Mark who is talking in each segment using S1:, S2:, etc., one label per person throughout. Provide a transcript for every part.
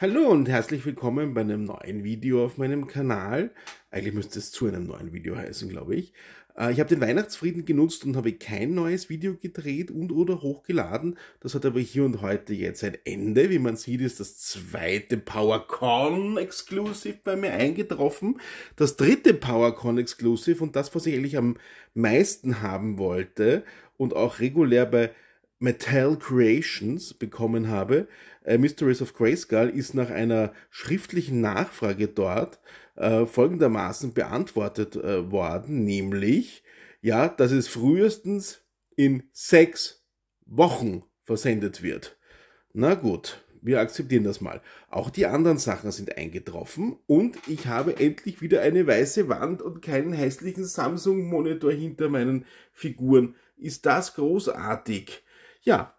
S1: Hallo und herzlich willkommen bei einem neuen Video auf meinem Kanal. Eigentlich müsste es zu einem neuen Video heißen, glaube ich. Äh, ich habe den Weihnachtsfrieden genutzt und habe kein neues Video gedreht und oder hochgeladen. Das hat aber hier und heute jetzt ein Ende. Wie man sieht, ist das zweite PowerCon Exclusive bei mir eingetroffen. Das dritte PowerCon Exclusive und das, was ich eigentlich am meisten haben wollte und auch regulär bei Mattel Creations bekommen habe. Äh, Mysteries of Grayskull ist nach einer schriftlichen Nachfrage dort äh, folgendermaßen beantwortet äh, worden, nämlich, ja, dass es frühestens in sechs Wochen versendet wird. Na gut, wir akzeptieren das mal. Auch die anderen Sachen sind eingetroffen und ich habe endlich wieder eine weiße Wand und keinen hässlichen Samsung-Monitor hinter meinen Figuren. Ist das großartig? Ja,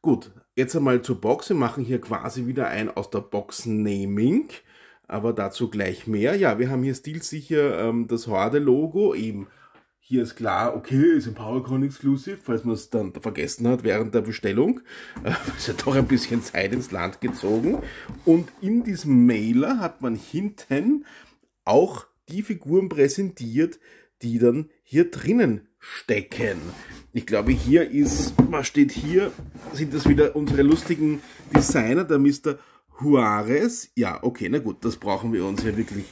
S1: gut. Jetzt einmal zur Box. Wir machen hier quasi wieder ein aus der Box Naming. Aber dazu gleich mehr. Ja, wir haben hier stilsicher ähm, das Horde-Logo. Eben hier ist klar, okay, ist ein PowerCon Exclusive, falls man es dann vergessen hat während der Bestellung. Äh, ist ja doch ein bisschen Zeit ins Land gezogen. Und in diesem Mailer hat man hinten auch die Figuren präsentiert, die dann hier drinnen stecken. Ich glaube, hier ist, was steht hier? Sind das wieder unsere lustigen Designer, der Mr. Juarez? Ja, okay, na gut, das brauchen wir uns ja wirklich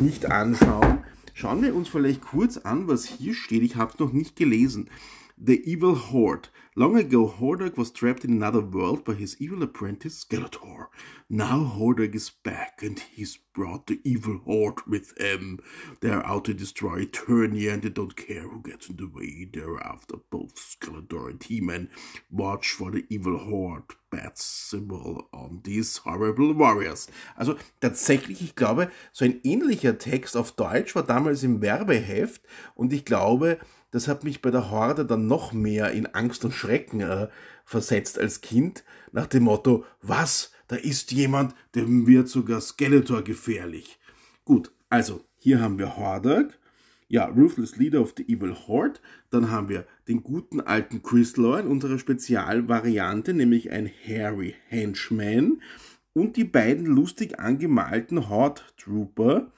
S1: nicht anschauen. Schauen wir uns vielleicht kurz an, was hier steht. Ich habe es noch nicht gelesen. The Evil Horde. Long ago, Hordak was trapped in another world by his evil apprentice, Skeletor. Now Hordak is back, and he's brought the Evil Horde with him. They're out to destroy Eternia, and they don't care who gets in the way. Thereafter, both Skeletor and He-Man watch for the Evil Horde. Bad symbol on these horrible warriors. Also tatsächlich, ich glaube, so ein ähnlicher Text auf Deutsch war damals im Werbeheft, und ich glaube, das hat mich bei der Horde dann noch mehr in Angst und Schrecken äh, versetzt als Kind, nach dem Motto, was, da ist jemand, dem wird sogar Skeletor gefährlich. Gut, also hier haben wir Hordak, ja, Ruthless Leader of the Evil Horde, dann haben wir den guten alten Chris Law in unserer Spezialvariante, nämlich ein Harry Henchman und die beiden lustig angemalten Horde Trooper,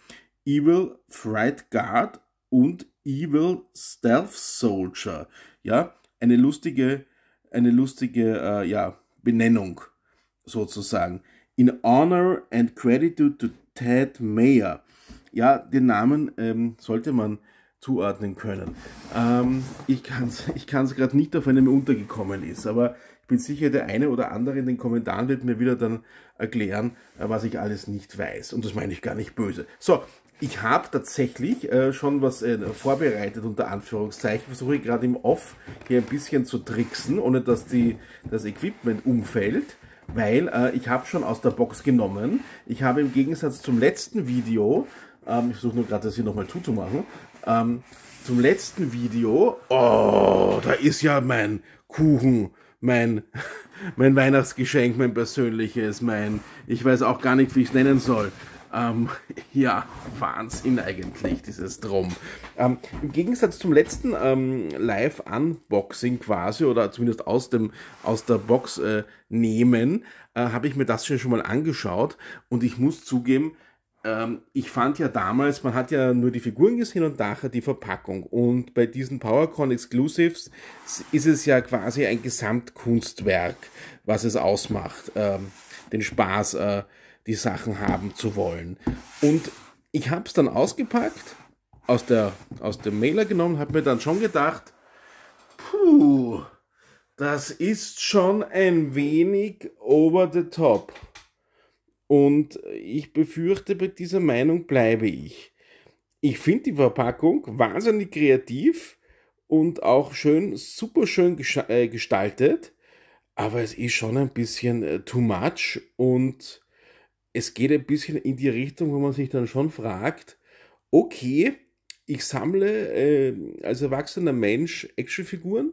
S1: Evil Fright Guard und Evil Stealth Soldier. Ja, eine lustige, eine lustige äh, ja, Benennung sozusagen. In Honor and Gratitude to Ted Mayer. Ja, den Namen ähm, sollte man zuordnen können. Ähm, ich kann es ich kann's gerade nicht auf einem untergekommen ist, aber ich bin sicher, der eine oder andere in den Kommentaren wird mir wieder dann erklären, äh, was ich alles nicht weiß. Und das meine ich gar nicht böse. So, ich habe tatsächlich äh, schon was äh, vorbereitet, unter Anführungszeichen. Versuche ich gerade im Off hier ein bisschen zu tricksen, ohne dass die, das Equipment umfällt. Weil äh, ich habe schon aus der Box genommen. Ich habe im Gegensatz zum letzten Video, ähm, ich versuche nur gerade das hier nochmal zuzumachen, ähm, zum letzten Video, oh, da ist ja mein Kuchen, mein, mein Weihnachtsgeschenk, mein persönliches, mein, ich weiß auch gar nicht, wie ich es nennen soll. Ähm, ja, Wahnsinn eigentlich, dieses Drum. Ähm, Im Gegensatz zum letzten ähm, Live-Unboxing quasi, oder zumindest aus, dem, aus der Box äh, nehmen, äh, habe ich mir das schon, schon mal angeschaut und ich muss zugeben, ähm, ich fand ja damals, man hat ja nur die Figuren gesehen und nachher die Verpackung. Und bei diesen PowerCon Exclusives ist es ja quasi ein Gesamtkunstwerk, was es ausmacht, ähm, den Spaß äh, die Sachen haben zu wollen. Und ich habe es dann ausgepackt, aus, der, aus dem Mailer genommen, habe mir dann schon gedacht, puh, das ist schon ein wenig over the top. Und ich befürchte, bei dieser Meinung bleibe ich. Ich finde die Verpackung wahnsinnig kreativ und auch schön, super schön äh, gestaltet, aber es ist schon ein bisschen äh, too much und es geht ein bisschen in die Richtung, wo man sich dann schon fragt, okay, ich sammle äh, als erwachsener Mensch Actionfiguren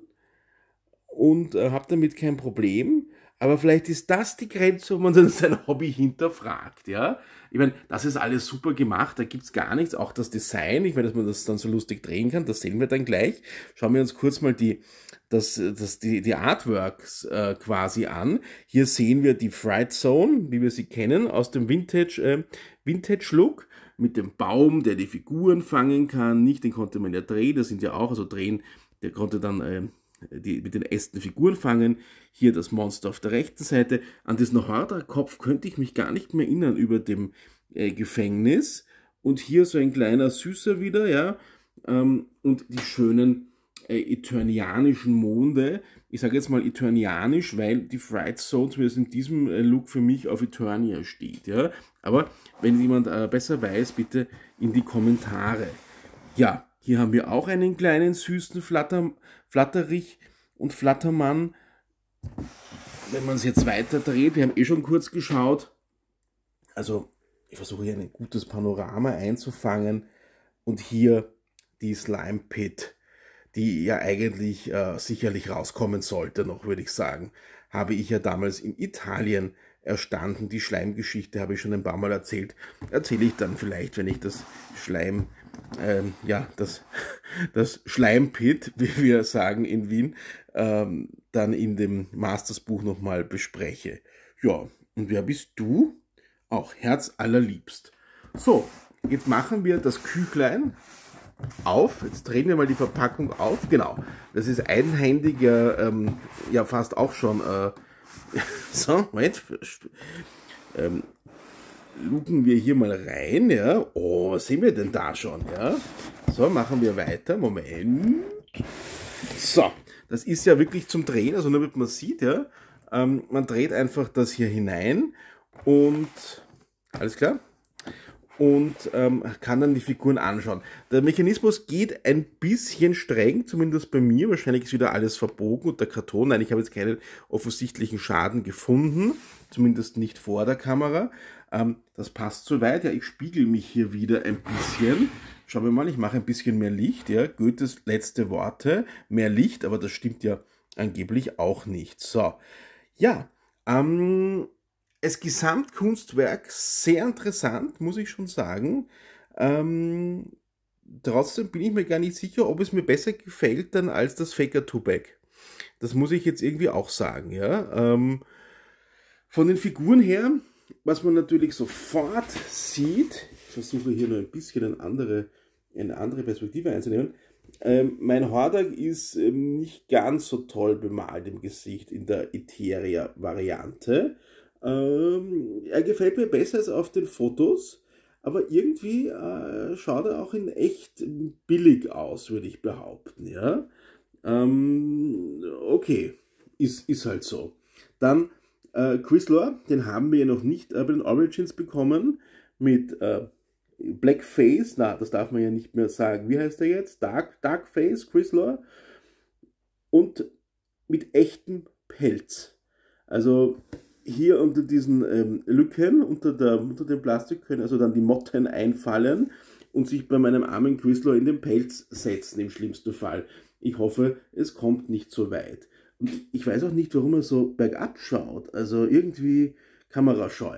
S1: und äh, habe damit kein Problem, aber vielleicht ist das die Grenze, wo man dann sein Hobby hinterfragt, ja. Ich meine, das ist alles super gemacht, da gibt es gar nichts. Auch das Design, ich meine, dass man das dann so lustig drehen kann, das sehen wir dann gleich. Schauen wir uns kurz mal die, das, das, die, die Artworks äh, quasi an. Hier sehen wir die Fright Zone, wie wir sie kennen, aus dem Vintage, äh, Vintage Look mit dem Baum, der die Figuren fangen kann. Nicht, den konnte man ja drehen, das sind ja auch, also drehen, der konnte dann... Äh, die, mit den Ästen Figuren fangen. Hier das Monster auf der rechten Seite. An diesen Horderkopf könnte ich mich gar nicht mehr erinnern über dem äh, Gefängnis. Und hier so ein kleiner Süßer wieder, ja. Ähm, und die schönen äh, eternianischen Monde. Ich sage jetzt mal eternianisch, weil die Fright Zone zumindest in diesem äh, Look für mich auf Eternia steht. Ja? Aber wenn jemand äh, besser weiß, bitte in die Kommentare. Ja, hier haben wir auch einen kleinen süßen Flatter, Flatterich und Flattermann. Wenn man es jetzt weiter dreht, wir haben eh schon kurz geschaut. Also ich versuche hier ein gutes Panorama einzufangen und hier die Slime Pit, die ja eigentlich äh, sicherlich rauskommen sollte, noch würde ich sagen, habe ich ja damals in Italien erstanden. Die Schleimgeschichte habe ich schon ein paar Mal erzählt. Erzähle ich dann vielleicht, wenn ich das Schleim, ähm, ja, das, das Schleimpit, wie wir sagen in Wien, ähm, dann in dem Mastersbuch nochmal bespreche. Ja, und wer bist du? Auch Herz allerliebst. So, jetzt machen wir das Küchlein auf. Jetzt drehen wir mal die Verpackung auf. Genau, das ist einhändiger, ähm, ja fast auch schon äh, so, Moment. Ähm, lucken wir hier mal rein, ja. Oh, was sehen wir denn da schon, ja? So, machen wir weiter. Moment. So, das ist ja wirklich zum Drehen, also nur damit man sieht, ja. Ähm, man dreht einfach das hier hinein und alles klar und ähm, kann dann die Figuren anschauen. Der Mechanismus geht ein bisschen streng, zumindest bei mir. Wahrscheinlich ist wieder alles verbogen und der Karton. Nein, ich habe jetzt keinen offensichtlichen Schaden gefunden, zumindest nicht vor der Kamera. Ähm, das passt soweit. Ja, ich spiegel mich hier wieder ein bisschen. Schauen wir mal, ich mache ein bisschen mehr Licht. Ja, Goethes letzte Worte, mehr Licht, aber das stimmt ja angeblich auch nicht. So, ja, ähm, als Gesamtkunstwerk sehr interessant, muss ich schon sagen. Ähm, trotzdem bin ich mir gar nicht sicher, ob es mir besser gefällt dann als das Faker 2-Back. Das muss ich jetzt irgendwie auch sagen, ja. Ähm, von den Figuren her, was man natürlich sofort sieht, ich versuche hier nur ein bisschen eine andere, eine andere Perspektive einzunehmen. Ähm, mein Hordak ist ähm, nicht ganz so toll bemalt im Gesicht in der Etheria-Variante. Ähm, er gefällt mir besser als auf den Fotos, aber irgendwie äh, schaut er auch in echt billig aus, würde ich behaupten. Ja? Ähm, okay, ist, ist halt so. Dann äh, Quizlor, den haben wir ja noch nicht äh, bei den Origins bekommen, mit äh, Blackface, na, das darf man ja nicht mehr sagen. Wie heißt er jetzt? Dark, Darkface, Quizlor. Und mit echtem Pelz. Also hier unter diesen ähm, Lücken, unter, der, unter dem Plastik können also dann die Motten einfallen und sich bei meinem armen Quizler in den Pelz setzen, im schlimmsten Fall. Ich hoffe, es kommt nicht so weit. Und ich weiß auch nicht, warum er so bergab schaut. Also irgendwie kamerascheu.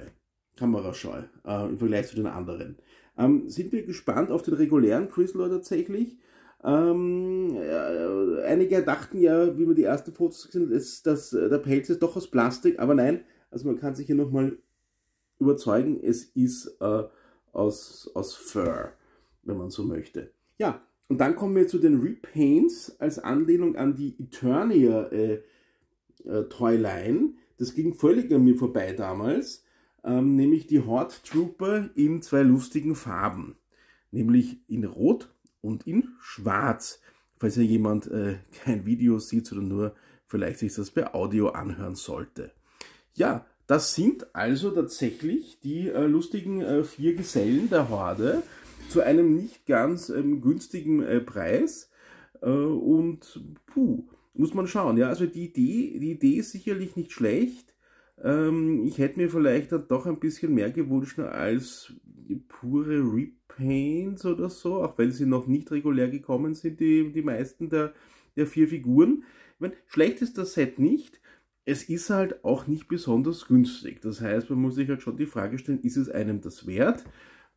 S1: Kamerascheu äh, im Vergleich zu den anderen. Ähm, sind wir gespannt auf den regulären Quizler tatsächlich? Ähm, äh, einige dachten ja, wie wir die ersten Fotos gesehen haben, dass äh, der Pelz ist doch aus Plastik, aber nein, also man kann sich hier nochmal überzeugen, es ist äh, aus, aus Fur, wenn man so möchte. Ja, und dann kommen wir zu den Repaints als Anlehnung an die Eternia äh, äh, Toyline. Das ging völlig an mir vorbei damals. Ähm, nämlich die Horde Trooper in zwei lustigen Farben. Nämlich in Rot und in Schwarz. Falls ja jemand äh, kein Video sieht, oder nur vielleicht sich das per Audio anhören sollte. Ja, das sind also tatsächlich die äh, lustigen äh, vier Gesellen der Horde zu einem nicht ganz ähm, günstigen äh, Preis. Äh, und puh, muss man schauen. Ja, also die Idee, die Idee ist sicherlich nicht schlecht. Ähm, ich hätte mir vielleicht dann doch ein bisschen mehr gewünscht als pure Repaints oder so, auch wenn sie noch nicht regulär gekommen sind, die, die meisten der, der vier Figuren. Ich meine, schlecht ist das Set nicht es ist halt auch nicht besonders günstig. Das heißt, man muss sich halt schon die Frage stellen, ist es einem das wert?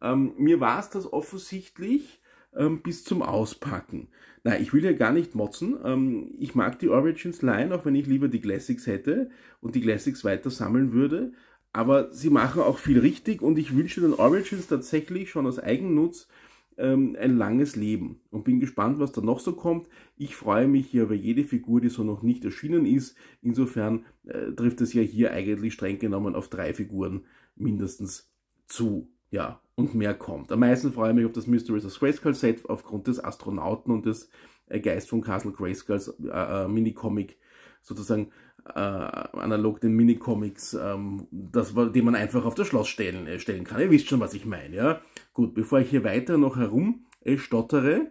S1: Ähm, mir war es das offensichtlich ähm, bis zum Auspacken. Nein, ich will ja gar nicht motzen. Ähm, ich mag die Origins Line, auch wenn ich lieber die Classics hätte und die Classics weiter sammeln würde. Aber sie machen auch viel richtig und ich wünsche den Origins tatsächlich schon aus Eigennutz ähm, ein langes Leben und bin gespannt, was da noch so kommt. Ich freue mich hier über jede Figur, die so noch nicht erschienen ist. Insofern äh, trifft es ja hier eigentlich streng genommen auf drei Figuren mindestens zu. Ja, und mehr kommt. Am meisten freue ich mich auf das Mysteries of Grayskull Set aufgrund des Astronauten und des äh, Geist von Castle Grayskulls äh, äh, Minicomic sozusagen äh, analog den Minicomics, ähm, das, den man einfach auf das Schloss stellen, äh, stellen kann. Ihr wisst schon, was ich meine, ja. Gut, bevor ich hier weiter noch herum stottere,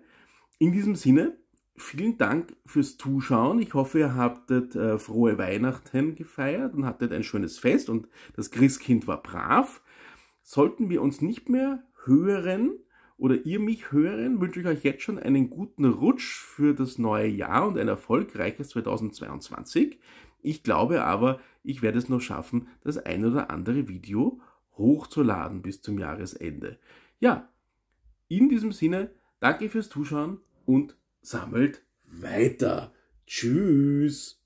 S1: in diesem Sinne, vielen Dank fürs Zuschauen. Ich hoffe, ihr habtet äh, frohe Weihnachten gefeiert und hattet ein schönes Fest und das Christkind war brav. Sollten wir uns nicht mehr hören oder ihr mich hören, wünsche ich euch jetzt schon einen guten Rutsch für das neue Jahr und ein erfolgreiches 2022. Ich glaube aber, ich werde es noch schaffen, das ein oder andere Video hochzuladen bis zum Jahresende. Ja, in diesem Sinne, danke fürs Zuschauen und sammelt weiter. Tschüss.